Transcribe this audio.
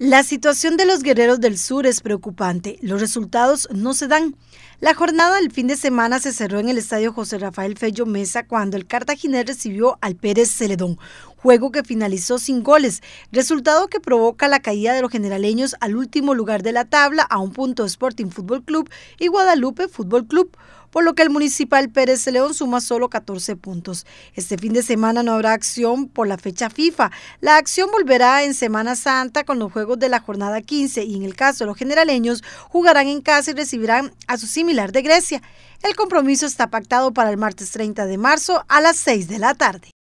La situación de los guerreros del sur es preocupante. Los resultados no se dan. La jornada del fin de semana se cerró en el estadio José Rafael Fello Mesa cuando el cartaginés recibió al Pérez Celedón, juego que finalizó sin goles, resultado que provoca la caída de los generaleños al último lugar de la tabla a un punto Sporting Fútbol Club y Guadalupe Fútbol Club por lo que el municipal Pérez León suma solo 14 puntos. Este fin de semana no habrá acción por la fecha FIFA. La acción volverá en Semana Santa con los juegos de la jornada 15 y en el caso de los generaleños jugarán en casa y recibirán a su similar de Grecia. El compromiso está pactado para el martes 30 de marzo a las 6 de la tarde.